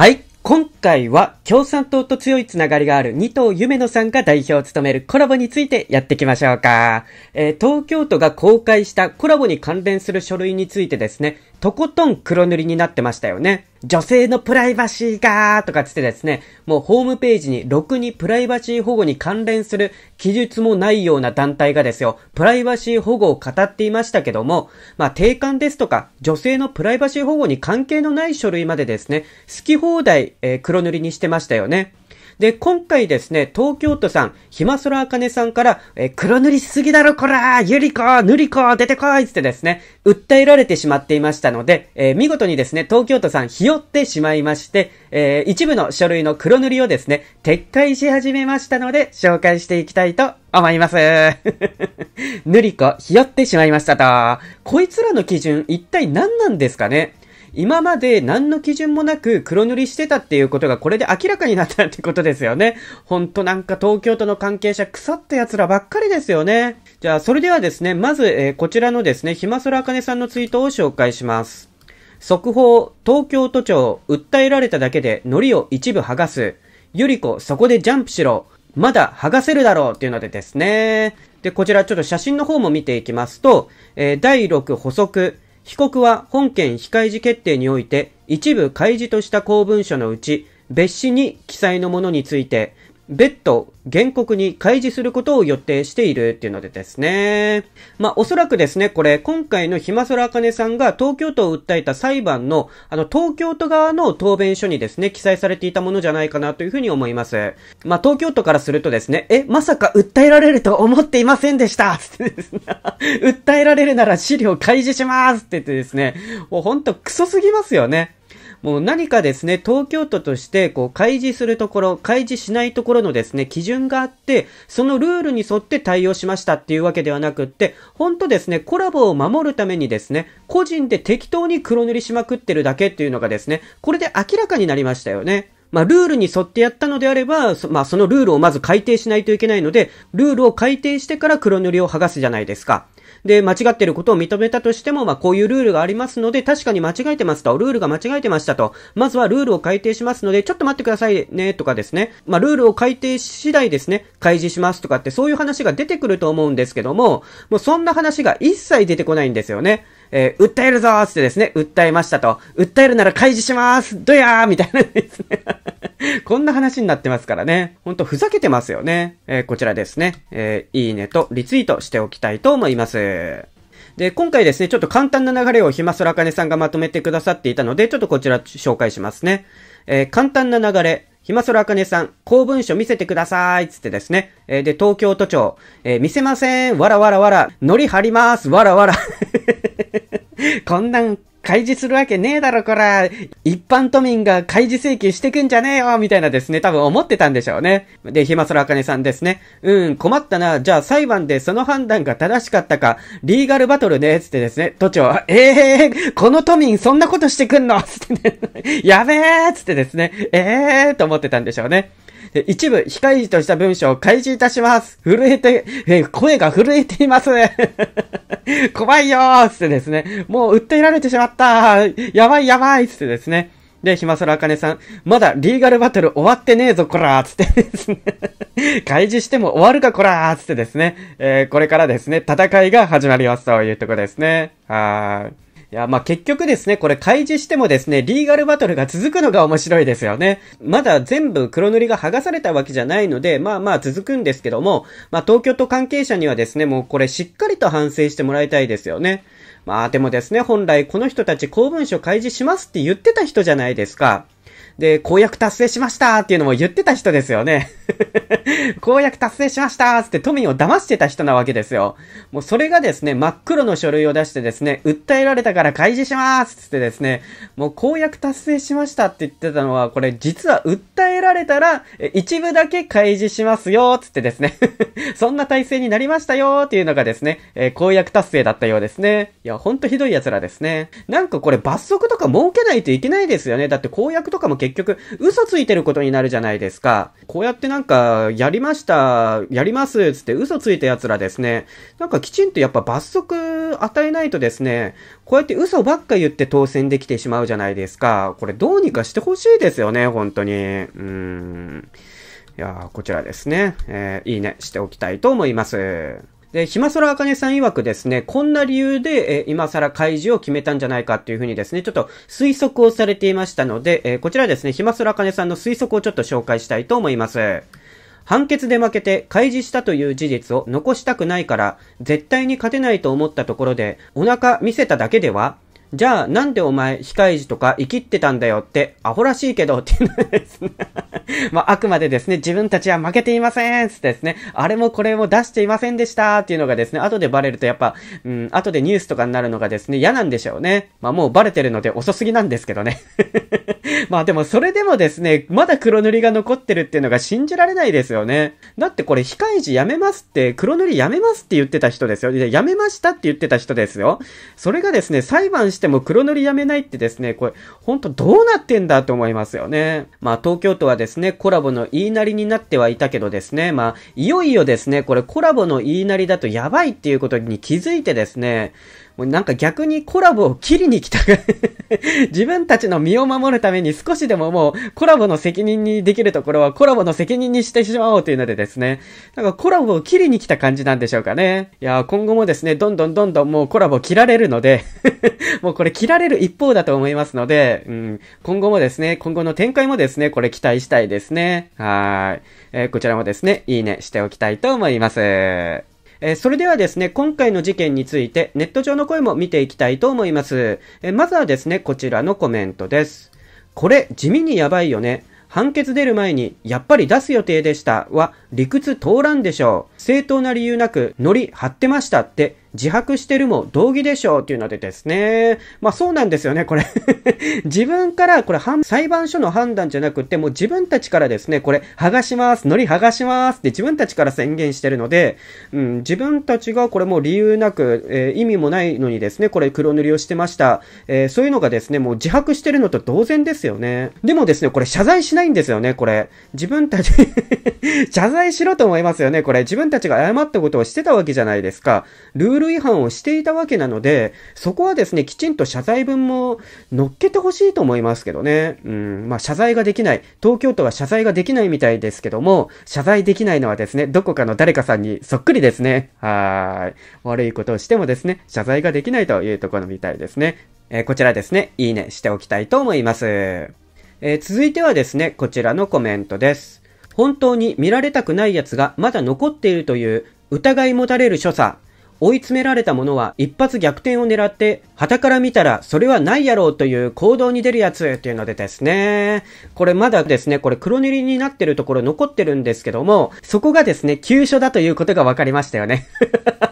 はい、今回は共産党と強いつながりがある二藤夢野さんが代表を務めるコラボについてやっていきましょうか。えー、東京都が公開したコラボに関連する書類についてですね、とことん黒塗りになってましたよね。女性のプライバシーがーとかつってですね、もうホームページにろくにプライバシー保護に関連する記述もないような団体がですよ、プライバシー保護を語っていましたけども、まあ定款ですとか、女性のプライバシー保護に関係のない書類までですね、好き放題、えー、黒塗りにしてまましたよね。で、今回ですね、東京都さん、ひまそらあかねさんから、え黒塗りしすぎだろこらゆりこぬりこ出てこいってですね、訴えられてしまっていましたので、えー、見事にですね、東京都さん、ひよってしまいまして、えー、一部の書類の黒塗りをですね、撤回し始めましたので、紹介していきたいと思います。ぬ りこ、ひよってしまいましたと。こいつらの基準、一体何なんですかね今まで何の基準もなく黒塗りしてたっていうことがこれで明らかになったってことですよね。ほんとなんか東京都の関係者腐った奴らばっかりですよね。じゃあ、それではですね、まず、えー、こちらのですね、ひまそらあかねさんのツイートを紹介します。速報、東京都庁、訴えられただけで糊を一部剥がす。ゆりこ、そこでジャンプしろ。まだ剥がせるだろうっていうのでですね。で、こちらちょっと写真の方も見ていきますと、えー、第6補足、被告は本件非開示決定において一部開示とした公文書のうち別紙に記載のものについて別途原告に開示することを予定しているっていうのでですね。まあ、おそらくですね、これ、今回のひまそらあかねさんが東京都を訴えた裁判の、あの、東京都側の答弁書にですね、記載されていたものじゃないかなというふうに思います。まあ、東京都からするとですね、え、まさか訴えられると思っていませんでしたつってですね、訴えられるなら資料開示しますって言ってですね、もうほんとクソすぎますよね。もう何かですね、東京都としてこう開示するところ、開示しないところのですね、基準があって、そのルールに沿って対応しましたっていうわけではなくって、本当ですね、コラボを守るためにですね、個人で適当に黒塗りしまくってるだけっていうのがですね、これで明らかになりましたよね。まあ、ルールに沿ってやったのであれば、そ,、まあ、そのルールをまず改定しないといけないので、ルールを改定してから黒塗りを剥がすじゃないですか。で、間違ってることを認めたとしても、まあ、こういうルールがありますので、確かに間違えてますと、ルールが間違えてましたと、まずはルールを改定しますので、ちょっと待ってくださいね、とかですね、まあ、ルールを改定次第ですね、開示しますとかって、そういう話が出てくると思うんですけども、もうそんな話が一切出てこないんですよね。えー、訴えるぞーってですね、訴えましたと、訴えるなら開示しますどやーみたいなですね。こんな話になってますからね。ほんとふざけてますよね。えー、こちらですね。えー、いいねとリツイートしておきたいと思います。で、今回ですね、ちょっと簡単な流れをひまそらかねさんがまとめてくださっていたので、ちょっとこちら紹介しますね。えー、簡単な流れ、ひまそらかねさん、公文書見せてくださいつってですね。えー、で、東京都庁、えー、見せませんわらわらわら、ノり貼りますわらわら こんなん開示するわけねえだろ、こら。一般都民が開示請求してくんじゃねえよ、みたいなですね、多分思ってたんでしょうね。で、ひまそらあかねさんですね。うん、困ったな。じゃあ裁判でその判断が正しかったか、リーガルバトルね、つってですね、都庁、ええー、この都民そんなことしてくんのつってね、やべえつってですね、ええー、と思ってたんでしょうね。一部、非開示とした文章を開示いたします。震えて、え声が震えています。怖いよーつってですね、もう訴えられてしまったやばいやばいつってですね。で、ひまそらあかねさん、まだリーガルバトル終わってねえぞ、こらーつってですね 開示しても終わるか、こらーつってですね。えー、これからですね、戦いが始まりますというとこですね。はーい。いや、まあ、結局ですね、これ開示してもですね、リーガルバトルが続くのが面白いですよね。まだ全部黒塗りが剥がされたわけじゃないので、まあまあ続くんですけども、まあ、東京都関係者にはですね、もうこれしっかりと反省してもらいたいですよね。まあでもですね、本来この人たち公文書開示しますって言ってた人じゃないですか。で、公約達成しましたっていうのも言ってた人ですよね。公約達成しましたーって都民を騙してた人なわけですよ。もうそれがですね、真っ黒の書類を出してですね、訴えられたから開示しますってですね、もう公約達成しましたって言ってたのは、これ実は訴えられたら、一部だけ開示しますよつってですね そんな体制になりましたよっていうのがですね、えー、公約達成だったようですね。いや、ほんとひどい奴らですね。なんかこれ罰則とか設けないといけないですよね。だって公約とかも結局、嘘ついてることになるじゃないですか。こうやってなんか、やりました、やりますつって嘘ついた奴らですね、なんかきちんとやっぱ罰則与えないとですね、こうやって嘘ばっか言って当選できてしまうじゃないですか。これどうにかしてほしいですよね、本当に。うーん。いやこちらですね。えー、いいねしておきたいと思います。で、ひそらあかねさん曰くですね、こんな理由で、え今更開示を決めたんじゃないかっていうふうにですね、ちょっと推測をされていましたので、えこちらですね、ひそらあかねさんの推測をちょっと紹介したいと思います。判決で負けて開示したという事実を残したくないから、絶対に勝てないと思ったところで、お腹見せただけではじゃあ、なんでお前、非開示とか、生きってたんだよって、アホらしいけど、っていうのですね まあ、あくまでですね、自分たちは負けていませんつってですね、あれもこれも出していませんでしたっていうのがですね、後でバレるとやっぱ、うん、後でニュースとかになるのがですね、嫌なんでしょうね。まあ、もうバレてるので遅すぎなんですけどね まあ、でもそれでもですね、まだ黒塗りが残ってるっていうのが信じられないですよね。だってこれ、非開示やめますって、黒塗りやめますって言ってた人ですよ。やめましたって言ってた人ですよ。それがですね、裁判してしても黒塗りやめないってですね、これ、ほんとどうなってんだと思いますよね。まあ、東京都はですね、コラボの言いなりになってはいたけどですね、まあ、いよいよですね、これコラボの言いなりだとやばいっていうことに気づいてですね、もうなんか逆にコラボを切りに来た 自分たちの身を守るために少しでももうコラボの責任にできるところはコラボの責任にしてしまおうというのでですね、なんかコラボを切りに来た感じなんでしょうかね。いや今後もですね、どんどんどんどんもうコラボ切られるので もうこれ切られる一方だと思いますので、うん、今後もですね、今後の展開もですね、これ期待したいですね。はい。えー、こちらもですね、いいねしておきたいと思います。えー、それではですね、今回の事件についてネット上の声も見ていきたいと思います。えー、まずはですね、こちらのコメントです。これ、地味にやばいよね。判決出る前に、やっぱり出す予定でしたは、理屈通らんでしょう。正当な理由なく、ノリ張ってましたって、自白してるも同義でしょうっていうのでですね。まあそうなんですよね、これ 自分から、これ、裁判所の判断じゃなくて、もう自分たちからですね、これ、剥がします、糊剥がしますって自分たちから宣言してるので、うん、自分たちがこれもう理由なく、えー、意味もないのにですね、これ黒塗りをしてました。えー、そういうのがですね、もう自白してるのと同然ですよね。でもですね、これ謝罪しないんですよね、これ。自分たち 謝罪しろと思いますよね、これ。自分たちが誤ったことをしてたわけじゃないですか。ルーール違反をしていたわけなので、そこはですね、きちんと謝罪文も載っけてほしいと思いますけどね。うん、まあ、謝罪ができない。東京都は謝罪ができないみたいですけども、謝罪できないのはですね、どこかの誰かさんにそっくりですね。はい。悪いことをしてもですね、謝罪ができないというところみたいですね。えー、こちらですね、いいねしておきたいと思います。えー、続いてはですね、こちらのコメントです。本当に見られたくない奴がまだ残っているという疑い持たれる所作。追い詰められた者は一発逆転を狙って、旗から見たらそれはないやろうという行動に出るやつっていうのでですね、これまだですね、これ黒塗りになってるところ残ってるんですけども、そこがですね、急所だということが分かりましたよね。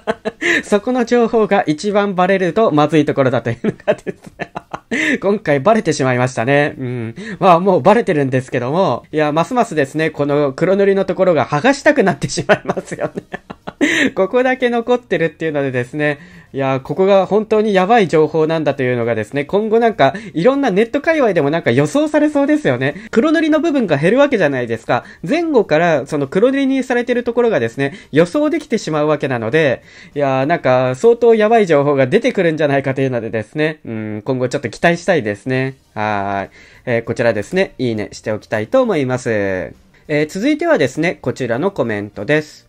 そこの情報が一番バレるとまずいところだというのがですね 今回バレてしまいましたね。うん。まあもうバレてるんですけども、いや、ますますですね、この黒塗りのところが剥がしたくなってしまいますよね ここだけ残ってるっていうのでですね、いやここが本当にやばい情報なんだというのがですね、今後なんか、いろんなネット界隈でもなんか予想されそうですよね。黒塗りの部分が減るわけじゃないですか。前後からその黒塗りにされてるところがですね、予想できてしまうわけなので、いやなんか、相当やばい情報が出てくるんじゃないかというのでですね、うん、今後ちょっと期待したいですね。はい。えー、こちらですね、いいねしておきたいと思います。えー、続いてはですね、こちらのコメントです。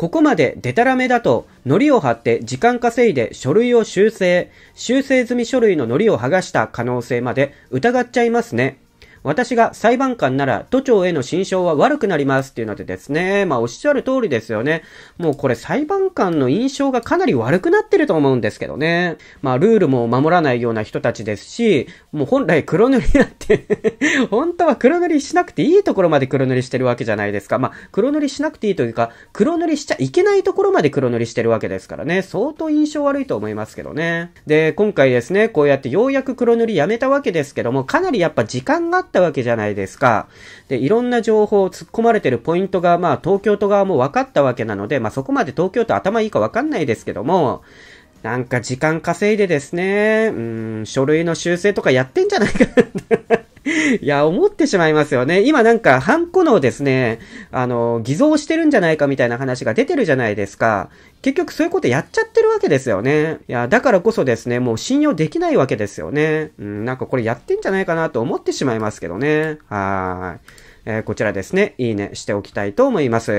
ここまでデタラメだと、糊を貼って時間稼いで書類を修正、修正済み書類の糊を剥がした可能性まで疑っちゃいますね。私が裁判官なら都庁への心証は悪くなりますっていうのでですね、まあおっしゃる通りですよね。もうこれ裁判官の印象がかなり悪くなってると思うんですけどね。まあルールも守らないような人たちですし、もう本来黒塗りだって 本当は黒塗りしなくていいところまで黒塗りしてるわけじゃないですか。まあ黒塗りしなくていいというか、黒塗りしちゃいけないところまで黒塗りしてるわけですからね。相当印象悪いと思いますけどね。で、今回ですね、こうやってようやく黒塗りやめたわけですけども、かなりやっぱ時間があってったわけじゃないですか。で、いろんな情報を突っ込まれてるポイントが、まあ、東京都側も分かったわけなので、まあ、そこまで東京都頭いいか分かんないですけども、なんか時間稼いでですね、うん、書類の修正とかやってんじゃないかいや、思ってしまいますよね。今なんか、ハンコのですね、あの、偽造してるんじゃないかみたいな話が出てるじゃないですか。結局そういうことやっちゃってるわけですよね。いや、だからこそですね、もう信用できないわけですよね。うん、なんかこれやってんじゃないかなと思ってしまいますけどね。はい。えー、こちらですね、いいねしておきたいと思います。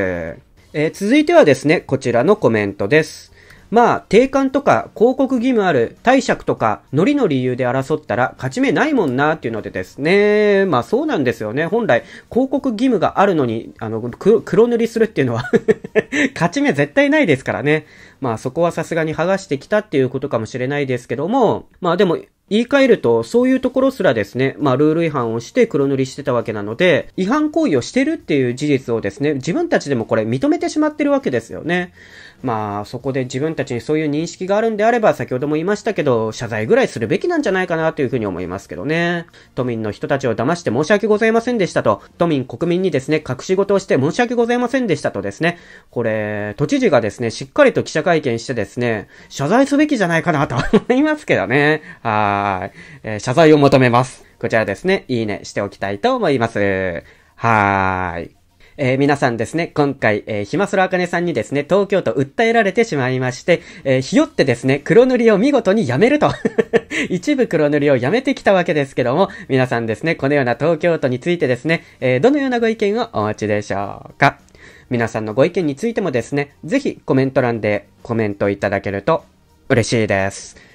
えー、続いてはですね、こちらのコメントです。まあ、定款とか広告義務ある貸借とか、ノリの理由で争ったら勝ち目ないもんなっていうのでですね。まあそうなんですよね。本来、広告義務があるのに、あの、黒塗りするっていうのは 勝ち目絶対ないですからね。まあそこはさすがに剥がしてきたっていうことかもしれないですけども、まあでも、言い換えると、そういうところすらですね、まあ、ルール違反をして黒塗りしてたわけなので、違反行為をしてるっていう事実をですね、自分たちでもこれ認めてしまってるわけですよね。まあ、そこで自分たちにそういう認識があるんであれば、先ほども言いましたけど、謝罪ぐらいするべきなんじゃないかなというふうに思いますけどね。都民の人たちを騙して申し訳ございませんでしたと、都民国民にですね、隠し事をして申し訳ございませんでしたとですね、これ、都知事がですね、しっかりと記者会見してですね、謝罪すべきじゃないかなと思いますけどね。はい、えー、謝罪を求めます。こちらですね、いいねしておきたいと思います。はーい。えー、皆さんですね、今回、えー、ひまそらあかねさんにですね、東京都訴えられてしまいまして、えー、ひよってですね、黒塗りを見事にやめると 一部黒塗りをやめてきたわけですけども、皆さんですね、このような東京都についてですね、えー、どのようなご意見をお持ちでしょうか皆さんのご意見についてもですね、ぜひコメント欄でコメントいただけると嬉しいです。